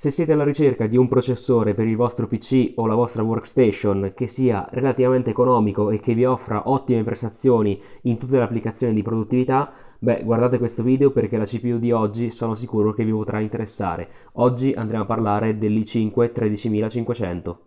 Se siete alla ricerca di un processore per il vostro PC o la vostra workstation che sia relativamente economico e che vi offra ottime prestazioni in tutte le applicazioni di produttività, beh, guardate questo video perché la CPU di oggi sono sicuro che vi potrà interessare. Oggi andremo a parlare dell'i5 13500.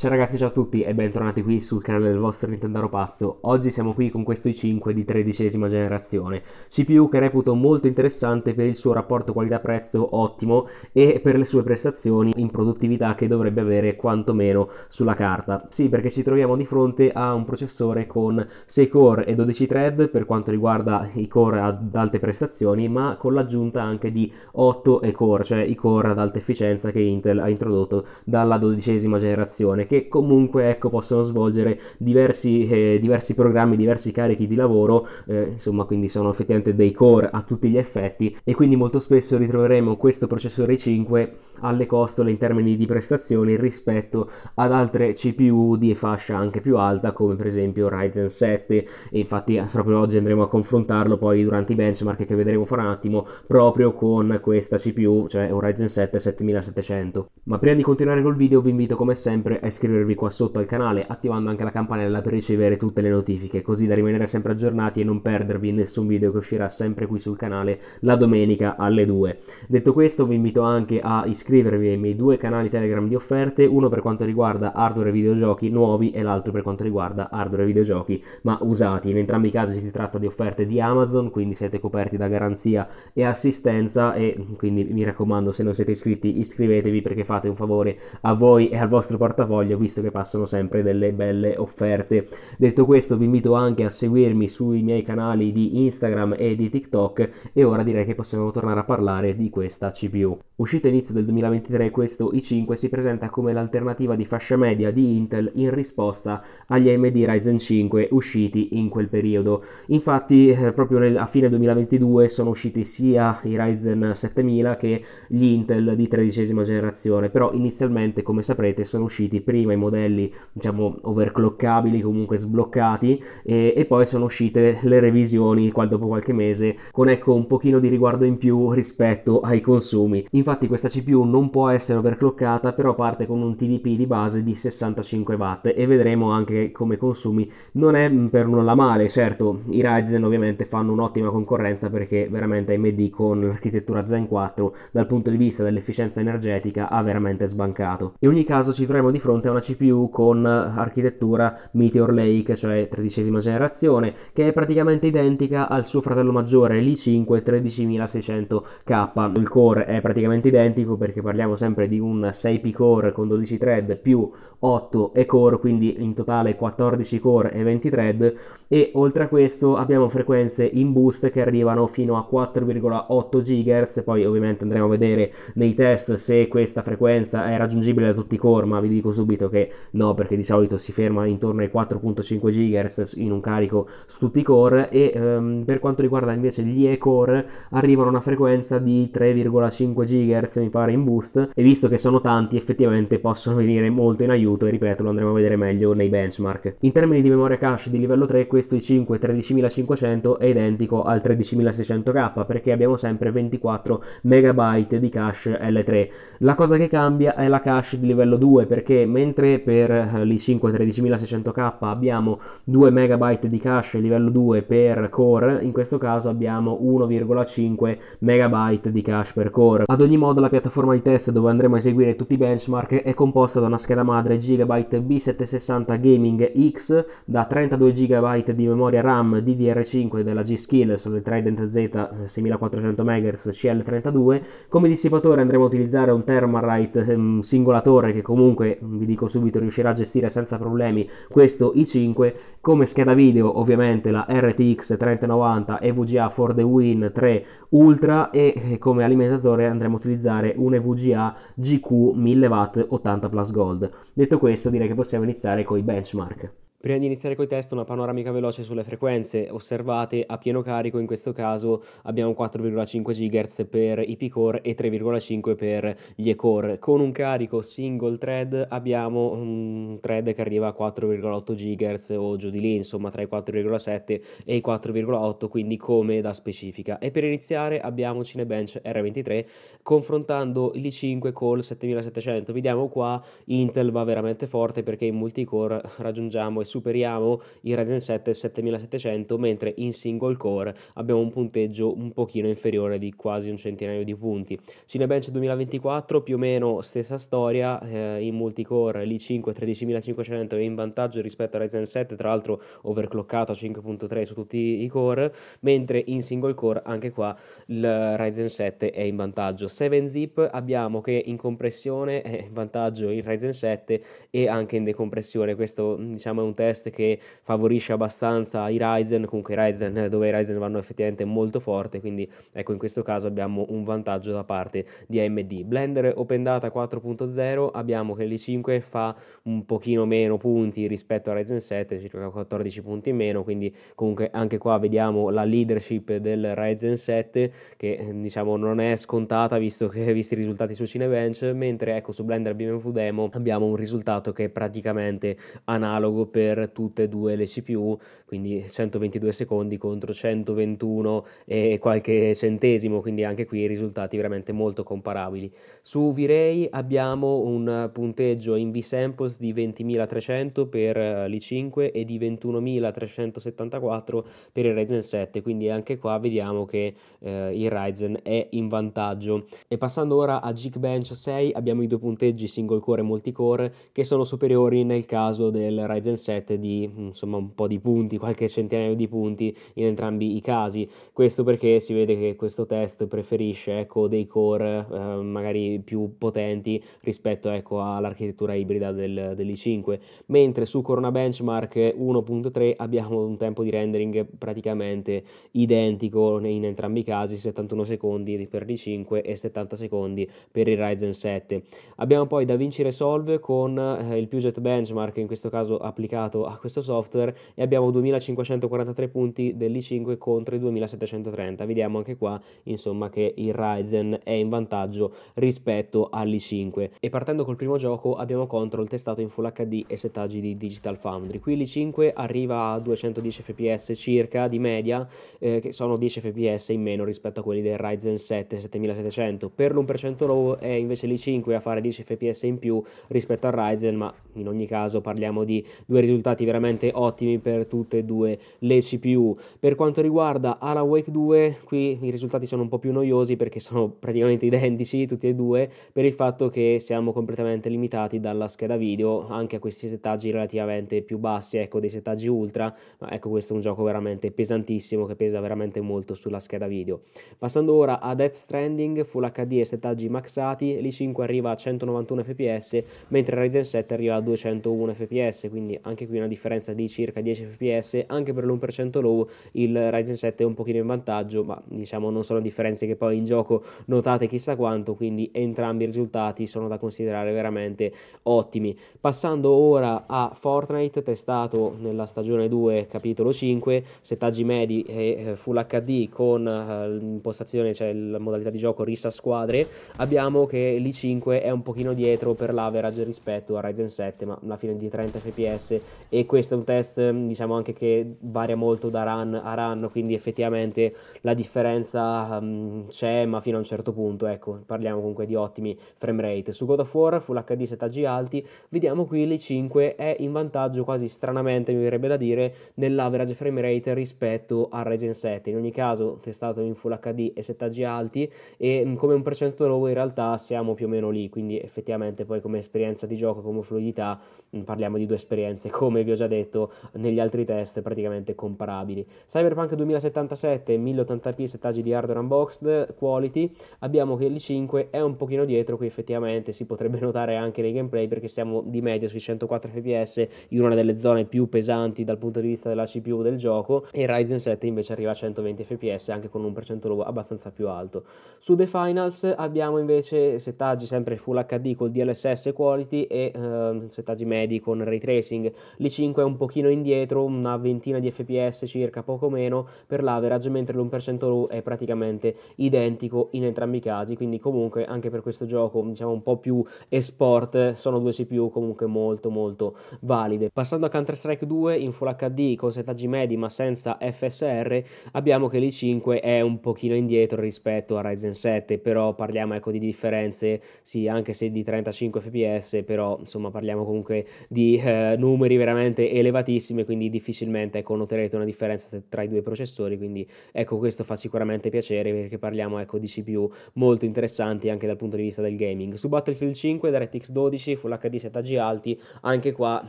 Ciao ragazzi, ciao a tutti e bentornati qui sul canale del vostro Nintendaro Pazzo. Oggi siamo qui con questo i5 di tredicesima generazione, CPU che reputo molto interessante per il suo rapporto qualità-prezzo ottimo e per le sue prestazioni in produttività che dovrebbe avere quantomeno sulla carta. Sì, perché ci troviamo di fronte a un processore con 6 core e 12 thread per quanto riguarda i core ad alte prestazioni, ma con l'aggiunta anche di 8 e core, cioè i core ad alta efficienza che Intel ha introdotto dalla dodicesima generazione che comunque ecco, possono svolgere diversi, eh, diversi programmi, diversi carichi di lavoro, eh, insomma quindi sono effettivamente dei core a tutti gli effetti e quindi molto spesso ritroveremo questo processore 5 alle costole in termini di prestazioni rispetto ad altre CPU di fascia anche più alta come per esempio Ryzen 7 e infatti eh, proprio oggi andremo a confrontarlo poi durante i benchmark che vedremo fra un attimo proprio con questa CPU cioè un Ryzen 7 7700 ma prima di continuare col video vi invito come sempre a iscrivervi iscrivervi qua sotto al canale attivando anche la campanella per ricevere tutte le notifiche così da rimanere sempre aggiornati e non perdervi nessun video che uscirà sempre qui sul canale la domenica alle 2. Detto questo vi invito anche a iscrivervi ai miei due canali Telegram di offerte, uno per quanto riguarda hardware e videogiochi nuovi e l'altro per quanto riguarda hardware e videogiochi ma usati. In entrambi i casi si tratta di offerte di Amazon, quindi siete coperti da garanzia e assistenza e quindi mi raccomando se non siete iscritti iscrivetevi perché fate un favore a voi e al vostro portafoglio sbaglio, visto che passano sempre delle belle offerte. Detto questo, vi invito anche a seguirmi sui miei canali di Instagram e di TikTok e ora direi che possiamo tornare a parlare di questa CPU. Uscito inizio del 2023, questo i5 si presenta come l'alternativa di fascia media di Intel in risposta agli AMD Ryzen 5 usciti in quel periodo. Infatti, eh, proprio nel, a fine 2022 sono usciti sia i Ryzen 7000 che gli Intel di tredicesima generazione, però inizialmente, come saprete, sono usciti prima prima, i modelli diciamo overclockabili, comunque sbloccati, e, e poi sono uscite le revisioni qua, dopo qualche mese con ecco un pochino di riguardo in più rispetto ai consumi. Infatti questa CPU non può essere overclockata, però parte con un TDP di base di 65 watt e vedremo anche come consumi non è mm, per nulla male, certo i Ryzen ovviamente fanno un'ottima concorrenza perché veramente AMD con l'architettura Zen 4 dal punto di vista dell'efficienza energetica ha veramente sbancato. In ogni caso ci troviamo di fronte fronte a una CPU con architettura Meteor Lake, cioè tredicesima generazione, che è praticamente identica al suo fratello maggiore, l'i5 13600K. Il core è praticamente identico perché parliamo sempre di un 6P core con 12 thread più 8 e core, quindi in totale 14 core e 20 thread e oltre a questo abbiamo frequenze in boost che arrivano fino a 4,8 GHz, poi ovviamente andremo a vedere nei test se questa frequenza è raggiungibile da tutti i core, ma vi dico subito subito che no, perché di solito si ferma intorno ai 4.5 GHz in un carico su tutti i core e ehm, per quanto riguarda invece gli E-core arrivano a una frequenza di 3,5 GHz mi pare in boost e visto che sono tanti effettivamente possono venire molto in aiuto e ripeto lo andremo a vedere meglio nei benchmark. In termini di memoria cache di livello 3 questo i5 13500 è identico al 13600K perché abbiamo sempre 24 MB di cache L3. La cosa che cambia è la cache di livello 2 perché mentre mentre per eh, l'i5 13600K abbiamo 2 MB di cache livello 2 per core, in questo caso abbiamo 1,5 MB di cache per core. Ad ogni modo la piattaforma di test dove andremo a eseguire tutti i benchmark è composta da una scheda madre Gigabyte B760 Gaming X da 32 GB di memoria RAM DDR5 della G-Skill, sono Trident Z 6400 MHz CL32. Come dissipatore andremo a utilizzare un Thermalright um, singolatore che comunque mm, vi dico subito riuscirà a gestire senza problemi questo i5 come scheda video ovviamente la RTX 3090 EVGA for the Win 3 Ultra e eh, come alimentatore andremo a utilizzare un EVGA GQ 1000W 80 Plus Gold detto questo direi che possiamo iniziare con i benchmark Prima di iniziare col test, una panoramica veloce sulle frequenze osservate a pieno carico, in questo caso abbiamo 4,5 GHz per i P-Core e 3,5 per gli E-Core. Con un carico single thread abbiamo un thread che arriva a 4,8 GHz o giù di lì, insomma tra i 4,7 e i 4,8, quindi come da specifica. E per iniziare abbiamo Cinebench R23 confrontando l'i5 col 7700. Vediamo qua Intel va veramente forte perché in multicore raggiungiamo e superiamo in Ryzen 7 7700 mentre in single core abbiamo un punteggio un pochino inferiore di quasi un centinaio di punti Cinebench 2024 più o meno stessa storia eh, in multicore l'i5 13500 è in vantaggio rispetto a Ryzen 7 tra l'altro overclockato a 5.3 su tutti i core mentre in single core anche qua il Ryzen 7 è in vantaggio 7zip abbiamo che in compressione è in vantaggio il Ryzen 7 e anche in decompressione questo diciamo è un test che favorisce abbastanza i Ryzen, comunque i Ryzen eh, dove i Ryzen vanno effettivamente molto forte, quindi ecco in questo caso abbiamo un vantaggio da parte di AMD. Blender Open Data 4.0 abbiamo che l'I5 fa un pochino meno punti rispetto a Ryzen 7, circa 14 punti in meno, quindi comunque anche qua vediamo la leadership del Ryzen 7 che diciamo non è scontata visto che visti i risultati su Cinebench, mentre ecco su Blender BMV Demo abbiamo un risultato che è praticamente analogo per per tutte e due le CPU, quindi 122 secondi contro 121 e qualche centesimo, quindi anche qui risultati veramente molto comparabili. Su V-Ray abbiamo un punteggio in V-Samples di 20.300 per eh, l'i5 e di 21.374 per il Ryzen 7, quindi anche qua vediamo che eh, il Ryzen è in vantaggio. E passando ora a Geekbench 6 abbiamo i due punteggi single core e multicore che sono superiori nel caso del Ryzen 7 offerte di insomma un po' di punti, qualche centinaio di punti in entrambi i casi. Questo perché si vede che questo test preferisce ecco, dei core eh, magari più potenti rispetto ecco, all'architettura ibrida del, dell'i5, mentre su Corona Benchmark 1.3 abbiamo un tempo di rendering praticamente identico in entrambi i casi, 71 secondi per l'i5 e 70 secondi per il Ryzen 7. Abbiamo poi DaVinci Resolve con eh, il Puget benchmark, in questo caso applicato dedicato a questo software e abbiamo 2543 punti dell'i5 contro i 2730. Vediamo anche qua insomma che il Ryzen è in vantaggio rispetto all'i5 e partendo col primo gioco abbiamo Control testato in Full HD e settaggi di Digital Foundry. Qui l'i5 arriva a 210 fps circa di media eh, che sono 10 fps in meno rispetto a quelli del Ryzen 7 7700. Per l'1% low è invece l'i5 a fare 10 fps in più rispetto al Ryzen ma in ogni caso parliamo di due risultati risultati veramente ottimi per tutte e due le CPU. Per quanto riguarda Alan Wake 2, qui i risultati sono un po' più noiosi perché sono praticamente identici tutti e due per il fatto che siamo completamente limitati dalla scheda video anche a questi settaggi relativamente più bassi, ecco dei settaggi ultra, ma ecco questo è un gioco veramente pesantissimo che pesa veramente molto sulla scheda video. Passando ora a Death Stranding, Full HD e settaggi maxati, l'i5 arriva a 191 fps mentre Ryzen 7 arriva a 201 fps, quindi anche qui una differenza di circa 10 fps, anche per l'1% low il Ryzen 7 è un pochino in vantaggio, ma diciamo non sono differenze che poi in gioco notate chissà quanto, quindi entrambi i risultati sono da considerare veramente ottimi. Passando ora a Fortnite, testato nella stagione 2, capitolo 5, settaggi medi e eh, Full HD con eh, impostazione, cioè la modalità di gioco rissa squadre, abbiamo che l'i5 è un pochino dietro per l'average rispetto a Ryzen 7, ma alla fine di 30 fps e questo è un test diciamo anche che varia molto da run a run, quindi effettivamente la differenza um, c'è ma fino a un certo punto, ecco, parliamo comunque di ottimi frame rate. Su God of War, Full HD settaggi alti, vediamo qui le 5 è in vantaggio quasi stranamente mi verrebbe da dire nell'average frame rate rispetto al Ryzen 7, in ogni caso testato in Full HD e settaggi alti e mm, come un percento low in realtà siamo più o meno lì, quindi effettivamente poi come esperienza di gioco, come fluidità mm, parliamo di due esperienze come vi ho già detto negli altri test praticamente comparabili. Cyberpunk 2077 1080p settaggi di hardware unboxed quality, abbiamo che l'I5 è un pochino dietro qui effettivamente si potrebbe notare anche nei gameplay perché siamo di media sui 104 fps in una delle zone più pesanti dal punto di vista della CPU del gioco e Ryzen 7 invece arriva a 120 fps anche con un percentolo abbastanza più alto. Su The Finals abbiamo invece settaggi sempre full HD col DLSS quality e eh, settaggi medi con ray tracing l'i5 è un pochino indietro, una ventina di fps circa, poco meno, per l'average, mentre l'1% RU è praticamente identico in entrambi i casi, quindi comunque anche per questo gioco, diciamo un po' più esport, sono due CPU comunque molto molto valide. Passando a Counter-Strike 2 in Full HD con settaggi medi ma senza FSR, abbiamo che l'i5 è un pochino indietro rispetto a Ryzen 7, però parliamo ecco di differenze, sì, anche se di 35 fps, però insomma parliamo comunque di eh, numeri veramente elevatissime, quindi difficilmente ecco, noterete una differenza tra i due processori, quindi ecco questo fa sicuramente piacere perché parliamo ecco, di CPU molto interessanti anche dal punto di vista del gaming. Su Battlefield 5, DirectX 12, Full HD 7G alti, anche qua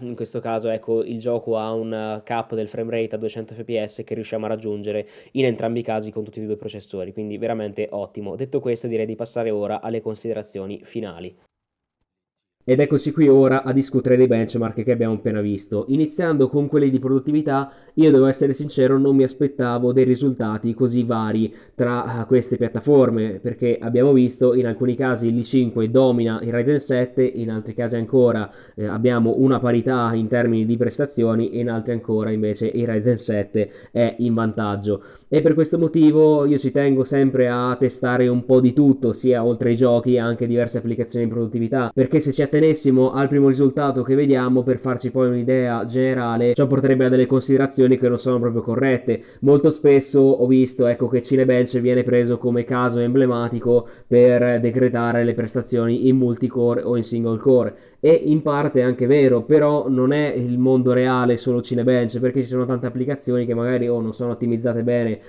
in questo caso ecco, il gioco ha un cap del frame rate a 200 fps che riusciamo a raggiungere in entrambi i casi con tutti e due i processori, quindi veramente ottimo. Detto questo direi di passare ora alle considerazioni finali. Ed eccoci qui ora a discutere dei benchmark che abbiamo appena visto. Iniziando con quelli di produttività, io devo essere sincero, non mi aspettavo dei risultati così vari tra ah, queste piattaforme, perché abbiamo visto in alcuni casi l'i5 domina il Ryzen 7, in altri casi ancora eh, abbiamo una parità in termini di prestazioni e in altri ancora invece il Ryzen 7 è in vantaggio. E per questo motivo io ci tengo sempre a testare un po' di tutto, sia oltre ai giochi anche diverse applicazioni di produttività, perché se ci attenessimo al primo risultato che vediamo per farci poi un'idea generale, ciò porterebbe a delle considerazioni che non sono proprio corrette. Molto spesso ho visto ecco, che Cinebench viene preso come caso emblematico per decretare le prestazioni in multicore o in single core. E in parte è anche vero, però non è il mondo reale solo Cinebench, perché ci sono tante applicazioni che magari o oh, non sono ottimizzate bene,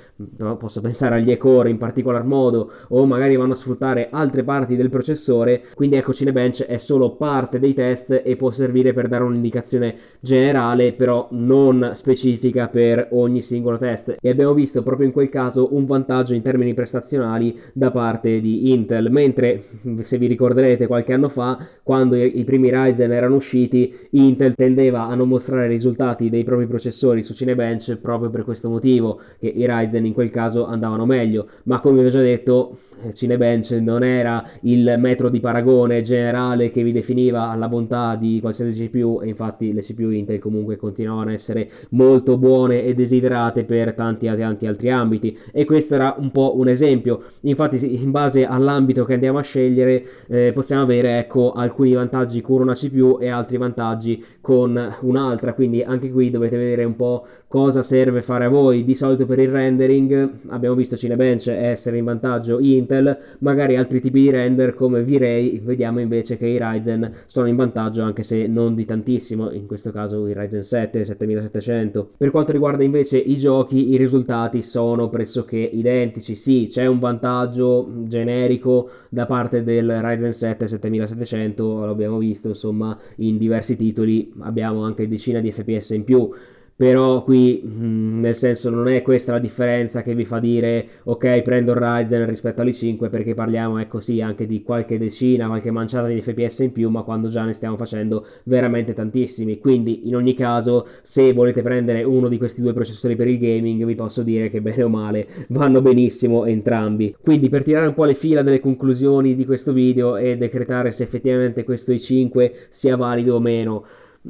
mm, posso pensare agli e-core in particolar modo, o magari vanno a sfruttare altre parti del processore, quindi ecco Cinebench è solo parte dei test e può servire per dare un'indicazione generale, però non specifica per ogni singolo test. E abbiamo visto proprio in quel caso un vantaggio in termini prestazionali da parte di Intel, mentre se vi ricorderete qualche anno fa, quando i primi Ryzen erano usciti, Intel tendeva a non mostrare i risultati dei propri processori su Cinebench proprio per questo motivo, che i Ryzen in quel caso andavano meglio, ma come vi ho già detto, Cinebench non era il metro di paragone generale che vi definiva la bontà di qualsiasi CPU e infatti le CPU Intel comunque continuavano a essere molto buone e desiderate per tanti, tanti altri ambiti e questo era un po' un esempio. Infatti in base all'ambito che andiamo a scegliere eh, possiamo avere ecco alcuni vantaggi con una CPU e altri vantaggi con un'altra, quindi anche qui dovete vedere un po' cosa serve fare a voi. Di solito per il rendering abbiamo visto Cinebench essere in vantaggio Intel, magari altri tipi di render come V-Ray, vediamo invece che i Ryzen sono in vantaggio anche se non di tantissimo, in questo caso i Ryzen 7, 7700. Per quanto riguarda invece i giochi, i risultati sono pressoché identici, sì c'è un vantaggio generico da parte del Ryzen 7 7700, l'abbiamo visto insomma in diversi titoli abbiamo anche decina di fps in più però qui mm, nel senso non è questa la differenza che vi fa dire ok prendo il Ryzen rispetto all'i5 perché parliamo ecco sì anche di qualche decina qualche manciata di fps in più ma quando già ne stiamo facendo veramente tantissimi quindi in ogni caso se volete prendere uno di questi due processori per il gaming vi posso dire che bene o male vanno benissimo entrambi quindi per tirare un po' le fila delle conclusioni di questo video e decretare se effettivamente questo i5 sia valido o meno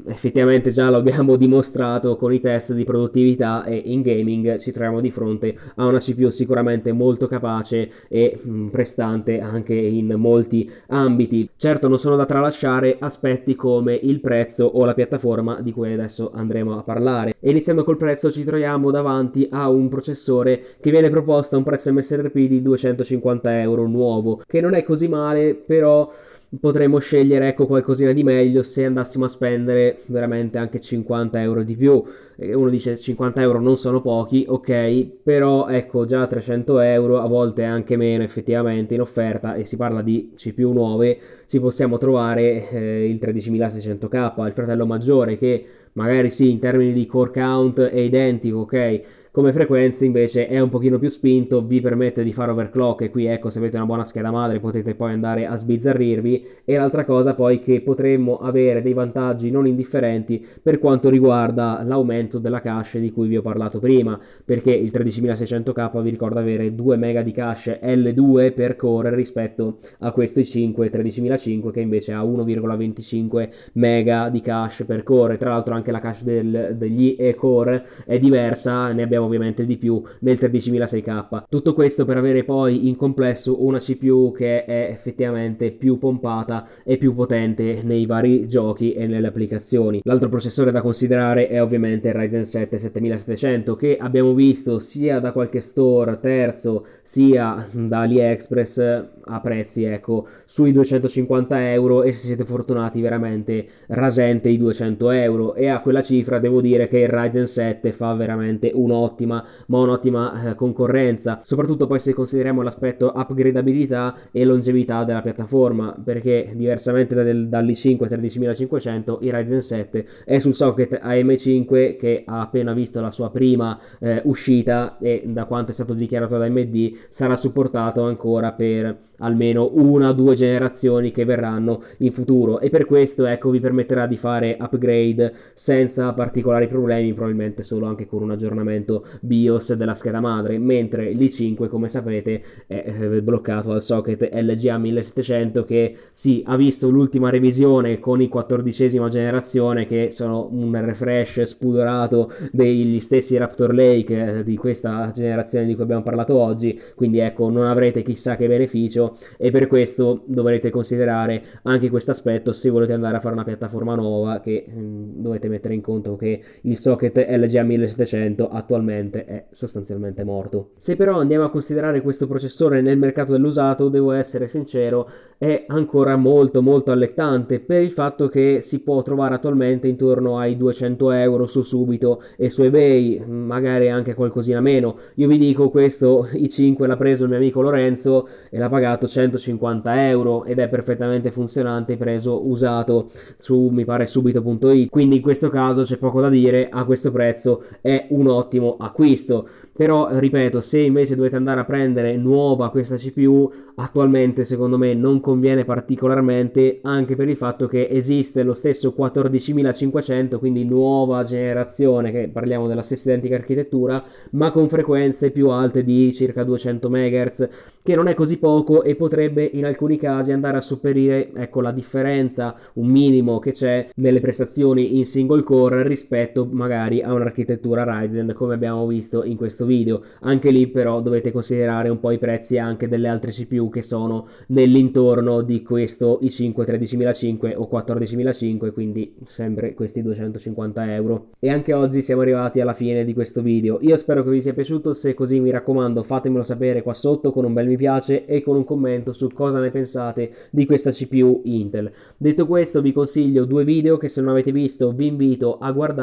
effettivamente già l'abbiamo dimostrato con i test di produttività e in gaming ci troviamo di fronte a una CPU sicuramente molto capace e mm, prestante anche in molti ambiti. Certo non sono da tralasciare aspetti come il prezzo o la piattaforma di cui adesso andremo a parlare. E iniziando col prezzo ci troviamo davanti a un processore che viene proposto a un prezzo MSRP di 250 euro nuovo, che non è così male però potremmo scegliere ecco, qualcosina di meglio se andassimo a spendere veramente anche 50 euro di più. Uno dice 50 euro non sono pochi, ok, però ecco già 300 euro, a volte anche meno effettivamente in offerta e si parla di CPU 9, ci possiamo trovare eh, il 13600K, il fratello maggiore che magari sì in termini di core count è identico, ok come frequenza invece è un pochino più spinto, vi permette di fare overclock e qui ecco se avete una buona scheda madre potete poi andare a sbizzarrirvi e l'altra cosa poi che potremmo avere dei vantaggi non indifferenti per quanto riguarda l'aumento della cache di cui vi ho parlato prima, perché il 13600K vi ricorda avere 2 mega di cache L2 per core rispetto a questo i5 13500 che invece ha 1,25 mega di cache per core, tra l'altro anche la cache del, degli e-core è diversa, ne abbiamo ovviamente di più nel 136K. Tutto questo per avere poi in complesso una CPU che è effettivamente più pompata e più potente nei vari giochi e nelle applicazioni. L'altro processore da considerare è ovviamente il Ryzen 7 7700 che abbiamo visto sia da qualche store terzo sia da AliExpress a prezzi ecco sui 250 euro e se siete fortunati veramente rasente i 200 euro e a quella cifra devo dire che il Ryzen 7 fa veramente un ottimo ottima, ma un'ottima eh, concorrenza, soprattutto poi se consideriamo l'aspetto upgradabilità e longevità della piattaforma, perché diversamente dal, dall'i5 13500 il Ryzen 7 è sul socket AM5 che ha appena visto la sua prima eh, uscita e da quanto è stato dichiarato da AMD sarà supportato ancora per almeno una o due generazioni che verranno in futuro e per questo ecco vi permetterà di fare upgrade senza particolari problemi probabilmente solo anche con un aggiornamento BIOS della scheda madre mentre l'i5 come sapete è bloccato al socket LGA 1700 che sì ha visto l'ultima revisione con i 14 generazione che sono un refresh spudorato degli stessi Raptor Lake eh, di questa generazione di cui abbiamo parlato oggi quindi ecco non avrete chissà che beneficio e per questo dovrete considerare anche questo aspetto se volete andare a fare una piattaforma nuova che mh, mm, dovete mettere in conto che il socket LGA 1700 attualmente è sostanzialmente morto. Se però andiamo a considerare questo processore nel mercato dell'usato, devo essere sincero, è ancora molto molto allettante per il fatto che si può trovare attualmente intorno ai 200 euro su Subito e su eBay, mm, magari anche qualcosina meno. Io vi dico questo i5 l'ha preso il mio amico Lorenzo e l'ha pagato 150 euro ed è perfettamente funzionante preso usato su mi pare subito.it quindi in questo caso c'è poco da dire a questo prezzo è un ottimo acquisto però ripeto se invece dovete andare a prendere nuova questa CPU attualmente secondo me non conviene particolarmente anche per il fatto che esiste lo stesso 14500 quindi nuova generazione che parliamo della stessa identica architettura ma con frequenze più alte di circa 200 MHz che non è così poco e potrebbe in alcuni casi andare a sopperire ecco, la differenza, un minimo che c'è nelle prestazioni in single core rispetto magari a un'architettura Ryzen come abbiamo visto in questo video. Anche lì però dovete considerare un po' i prezzi anche delle altre CPU che sono nell'intorno di questo i5 13005 o 14005, quindi sempre questi 250 euro. E anche oggi siamo arrivati alla fine di questo video. Io spero che vi sia piaciuto, se così mi raccomando fatemelo sapere qua sotto con un bel mi piace e con un commento su cosa ne pensate di questa CPU Intel. Detto questo vi consiglio due video che se non avete visto vi invito a guardare.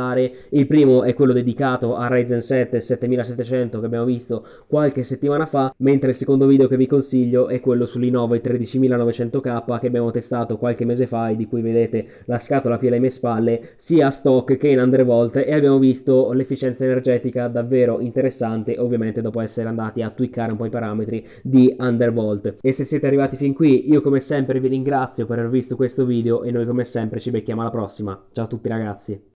Il primo è quello dedicato a Ryzen 7 7700 che abbiamo visto qualche settimana fa, mentre il secondo video che vi consiglio è quello sull'Innova 13900K che abbiamo testato qualche mese fa e di cui vedete la scatola qui alle mie spalle, sia a stock che in undervolt e abbiamo visto l'efficienza energetica davvero interessante, ovviamente dopo essere andati a tweakare un po' i parametri di di Underworld. E se siete arrivati fin qui, io come sempre vi ringrazio per aver visto questo video e noi come sempre ci becchiamo alla prossima. Ciao a tutti ragazzi!